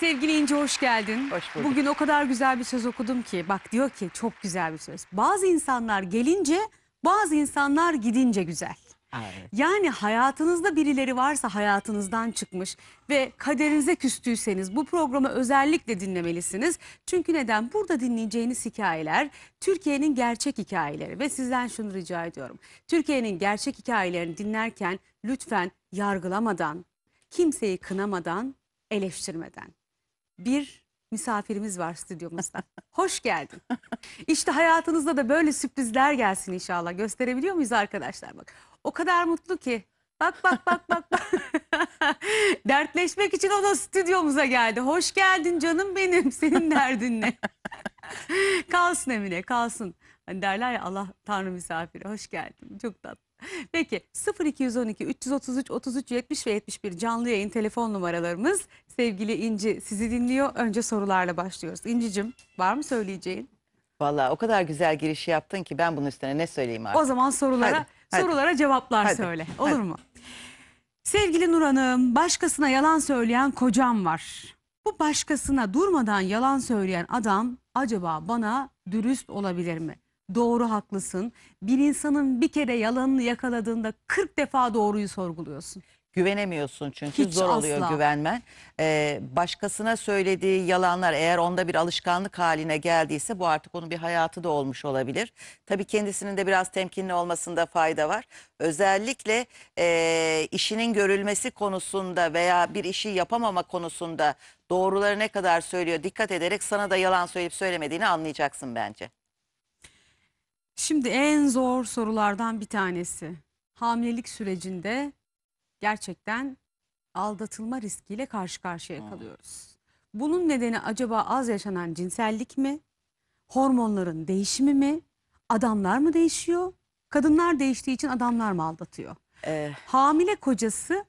Sevgili İnce hoş geldin. Hoş bulduk. Bugün o kadar güzel bir söz okudum ki bak diyor ki çok güzel bir söz. Bazı insanlar gelince bazı insanlar gidince güzel. Evet. Yani hayatınızda birileri varsa hayatınızdan çıkmış ve kaderinize küstüyseniz bu programı özellikle dinlemelisiniz. Çünkü neden? Burada dinleyeceğiniz hikayeler Türkiye'nin gerçek hikayeleri ve sizden şunu rica ediyorum. Türkiye'nin gerçek hikayelerini dinlerken lütfen yargılamadan, kimseyi kınamadan, eleştirmeden bir misafirimiz var stüdyomuzda. Hoş geldin. İşte hayatınızda da böyle sürprizler gelsin inşallah. Gösterebiliyor muyuz arkadaşlar? Bak o kadar mutlu ki. Bak bak bak bak. bak. Dertleşmek için o da stüdyomuza geldi. Hoş geldin canım benim. Senin derdin ne? kalsın Emine kalsın. Hani derler ya Allah Tanrı misafiri. Hoş geldin. Çok tatlı. Peki 0212 333 33 70 ve 71 canlı yayın telefon numaralarımız. Sevgili İnci sizi dinliyor. Önce sorularla başlıyoruz. İnci'cim var mı söyleyeceğin? Valla o kadar güzel giriş yaptın ki ben bunun üstüne ne söyleyeyim artık. O zaman sorulara hadi, hadi. sorulara cevaplar hadi, söyle. Olur hadi. mu? Sevgili Nur Hanım, başkasına yalan söyleyen kocam var. Bu başkasına durmadan yalan söyleyen adam acaba bana dürüst olabilir mi? Doğru haklısın. Bir insanın bir kere yalanını yakaladığında 40 defa doğruyu sorguluyorsun. Güvenemiyorsun çünkü Hiç zor oluyor asla. güvenmen. Ee, başkasına söylediği yalanlar eğer onda bir alışkanlık haline geldiyse bu artık onun bir hayatı da olmuş olabilir. Tabii kendisinin de biraz temkinli olmasında fayda var. Özellikle e, işinin görülmesi konusunda veya bir işi yapamama konusunda doğruları ne kadar söylüyor dikkat ederek sana da yalan söyleyip söylemediğini anlayacaksın bence. Şimdi en zor sorulardan bir tanesi. Hamilelik sürecinde gerçekten aldatılma riskiyle karşı karşıya Hmm. kalıyoruz. Bunun nedeni acaba az yaşanan cinsellik mi? Hormonların değişimi mi? Adamlar mı değişiyor? Kadınlar değiştiği için adamlar mı aldatıyor? Ee, Hamile kocası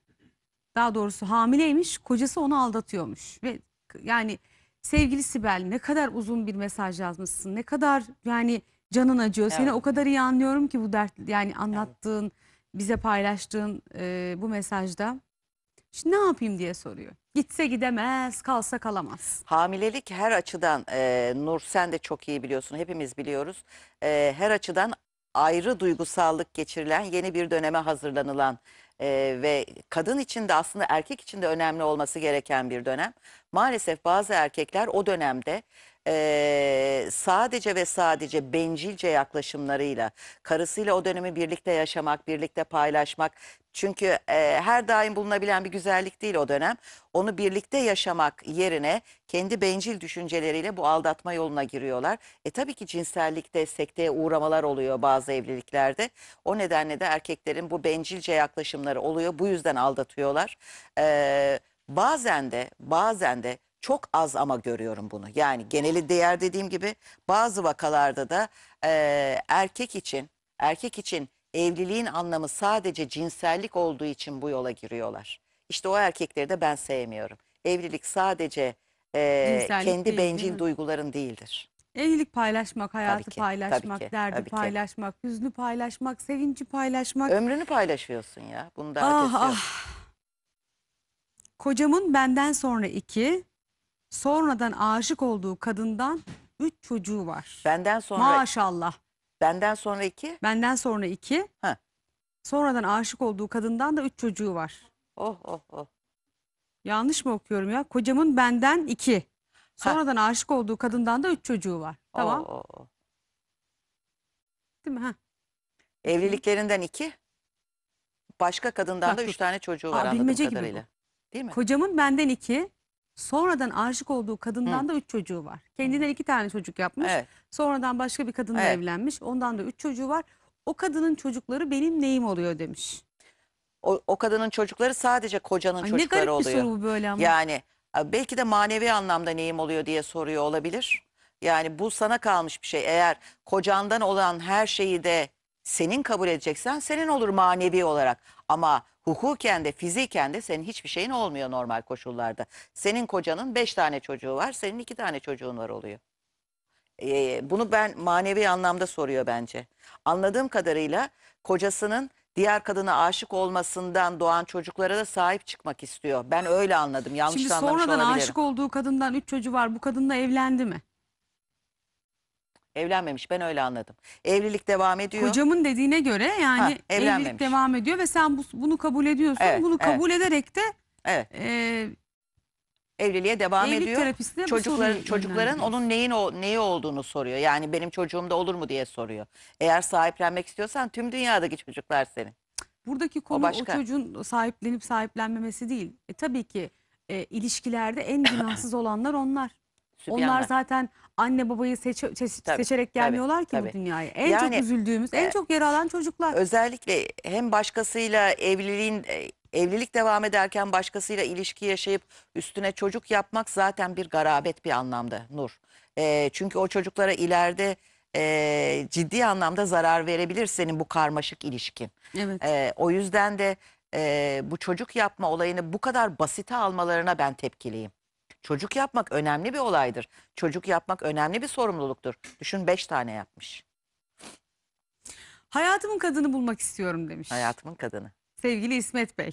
daha doğrusu hamileymiş kocası onu aldatıyormuş ve yani sevgili Sibel ne kadar uzun bir mesaj yazmışsın ne kadar yani canın acıyor. Evet. Seni o kadar iyi anlıyorum ki bu dert yani anlattığın, evet. bize paylaştığın e, bu mesajda. Şimdi ne yapayım diye soruyor. Gitse gidemez, kalsa kalamaz. Hamilelik her açıdan, e, Nur sen de çok iyi biliyorsun, hepimiz biliyoruz. E, her açıdan ayrı duygusallık geçirilen, yeni bir döneme hazırlanılan e, ve kadın için de aslında erkek için de önemli olması gereken bir dönem. Maalesef bazı erkekler o dönemde e, sadece ve sadece bencilce yaklaşımlarıyla karısıyla o dönemi birlikte yaşamak, birlikte paylaşmak çünkü e, her daim bulunabilen bir güzellik değil o dönem. Onu birlikte yaşamak yerine kendi bencil düşünceleriyle bu aldatma yoluna giriyorlar. E tabii ki cinsellikte sekteye uğramalar oluyor bazı evliliklerde. O nedenle de erkeklerin bu bencilce yaklaşımları oluyor. Bu yüzden aldatıyorlar. E, bazen de bazen de çok az ama görüyorum bunu. Yani geneli değer dediğim gibi bazı vakalarda da e, erkek için erkek için evliliğin anlamı sadece cinsellik olduğu için bu yola giriyorlar. İşte o erkekleri de ben sevmiyorum. Evlilik sadece e, kendi değil, bencil değil duyguların değildir. Evlilik paylaşmak, hayatı Tabii ki, paylaşmak, tabii ki, derdi tabii ki. paylaşmak, hüznü paylaşmak, sevinci paylaşmak. Ömrünü paylaşıyorsun ya. Bunun da ah ah. Kocamın benden sonra iki, sonradan aşık olduğu kadından 3 çocuğu var. Benden sonra Maşallah. benden sonra iki. Benden sonra 2. Heh. Sonradan aşık olduğu kadından da 3 çocuğu var. Oh oh oh. Yanlış mı okuyorum ya? Kocamın benden 2. Sonradan aşık olduğu kadından da 3 çocuğu var. Oh, tamam. Oh, oh, oh. Değil mi? Ha. Evliliklerinden iki. Başka kadından Bak, da üç tane çocuğu Aa, var anladığım bilmece gibi bu. Değil mi? Kocamın benden 2. Sonradan aşık olduğu kadından Hı. da üç çocuğu var. Kendinden iki tane çocuk yapmış. Evet. Sonradan başka bir kadınla Evet. evlenmiş. Ondan da üç çocuğu var. O kadının çocukları benim neyim oluyor demiş. O, o kadının çocukları sadece kocanın Ay ne çocukları garip bir oluyor. soru bu böyle ama. Yani belki de manevi anlamda neyim oluyor diye soruyor olabilir. Yani bu sana kalmış bir şey. Eğer kocandan olan her şeyi de senin kabul edeceksen senin olur manevi olarak. Ama hukuken de fiziken de senin hiçbir şeyin olmuyor normal koşullarda. Senin kocanın beş tane çocuğu var, senin iki tane çocuğun var oluyor. Ee, bunu ben manevi anlamda soruyor bence. Anladığım kadarıyla kocasının diğer kadına aşık olmasından doğan çocuklara da sahip çıkmak istiyor. Ben öyle anladım. Yanlış Şimdi anlamış olabilirim. sonradan aşık olduğu kadından üç çocuğu var. Bu kadınla evlendi mi? Evlenmemiş ben öyle anladım. Evlilik devam ediyor. Kocamın dediğine göre yani evlenmemiş. evlilik devam ediyor ve sen bu, bunu kabul ediyorsun. Evet, bunu evet. kabul ederek de Evet. e, Evliliğe devam Evlilik ediyor. Evlilik bu Çocukların soruyu çocukların onun neyin o- neyi olduğunu soruyor. Yani benim çocuğum da olur mu diye soruyor. Eğer sahiplenmek istiyorsan tüm dünyadaki çocuklar senin. buradaki konu o, başka. çocuğun sahiplenip sahiplenmemesi değil. E, tabii ki e, ilişkilerde en günahsız olanlar onlar kötüsü Onlar zaten anne babayı seç seç- Tabii, seçerek tabii, gelmiyorlar ki tabii. bu dünyaya. En çok üzüldüğümüz, en e, çok yara alan çocuklar. Özellikle hem başkasıyla evliliğin e, evlilik devam ederken başkasıyla ilişki yaşayıp üstüne çocuk yapmak zaten bir garabet bir anlamda Nur. E, çünkü o çocuklara ileride e, ciddi anlamda zarar verebilir senin bu karmaşık ilişkin. Evet. E, o yüzden de e, bu çocuk yapma olayını bu kadar basite almalarına ben tepkiliyim. Çocuk yapmak önemli bir olaydır. Çocuk yapmak önemli bir sorumluluktur. Düşün beş tane yapmış. Hayatımın kadını bulmak istiyorum demiş. Hayatımın kadını. Sevgili İsmet Bey.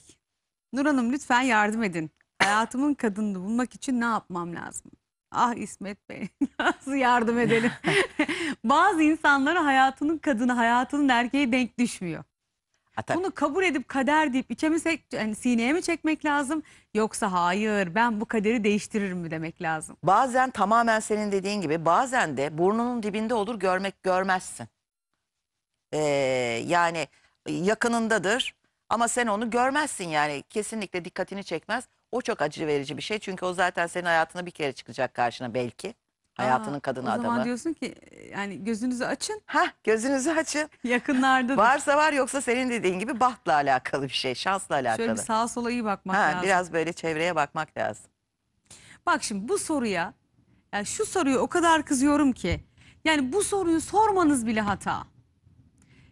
Nur Hanım lütfen yardım edin. Hayatımın kadını bulmak için ne yapmam lazım? Ah İsmet Bey nasıl yardım edelim? Bazı insanlara hayatının kadını hayatının erkeği denk düşmüyor. Ha, Bunu kabul edip kader deyip içemize yani sineye mi çekmek lazım yoksa hayır ben bu kaderi değiştiririm mi demek lazım? Bazen tamamen senin dediğin gibi bazen de burnunun dibinde olur görmek görmezsin. Ee, yani yakınındadır ama sen onu görmezsin yani kesinlikle dikkatini çekmez. O çok acı verici bir şey çünkü o zaten senin hayatına bir kere çıkacak karşına belki. Hayatının Aa, kadını adamı. O zaman adamı. diyorsun ki e, yani gözünüzü açın. Ha gözünüzü açın. Yakınlarda Varsa var yoksa senin dediğin gibi bahtla alakalı bir şey, şansla alakalı. Şöyle bir sağa sola iyi bakmak ha, lazım. Biraz böyle çevreye bakmak lazım. Bak şimdi bu soruya, yani şu soruyu o kadar kızıyorum ki. Yani bu soruyu sormanız bile hata.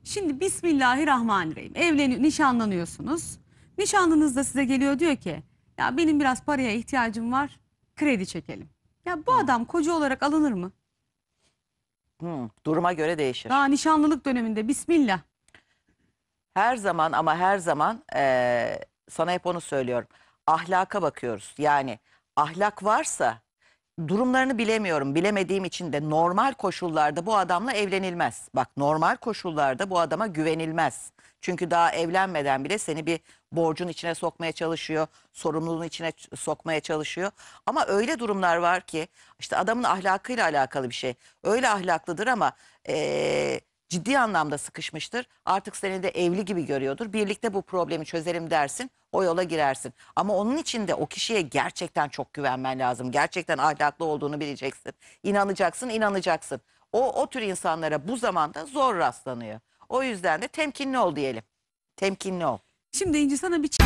Şimdi Bismillahirrahmanirrahim. Evleni nişanlanıyorsunuz. Nişanlınız da size geliyor diyor ki ya benim biraz paraya ihtiyacım var kredi çekelim. Ya bu adam koca olarak alınır mı? Hı, duruma göre değişir. Daha nişanlılık döneminde bismillah. Her zaman ama her zaman eee, sana hep onu söylüyorum. Ahlaka bakıyoruz. Yani ahlak varsa durumlarını bilemiyorum. Bilemediğim için de normal koşullarda bu adamla evlenilmez. Bak normal koşullarda bu adama güvenilmez. Çünkü daha evlenmeden bile seni bir borcun içine sokmaya çalışıyor, sorumluluğun içine sokmaya çalışıyor. Ama öyle durumlar var ki işte adamın ahlakıyla alakalı bir şey. Öyle ahlaklıdır ama e, ciddi anlamda sıkışmıştır. Artık seni de evli gibi görüyordur. Birlikte bu problemi çözelim dersin o yola girersin. Ama onun için de o kişiye gerçekten çok güvenmen lazım. Gerçekten ahlaklı olduğunu bileceksin. İnanacaksın, inanacaksın. O, o tür insanlara bu zamanda zor rastlanıyor. O yüzden de temkinli ol diyelim. Temkinli ol. Şimdi İnci sana bir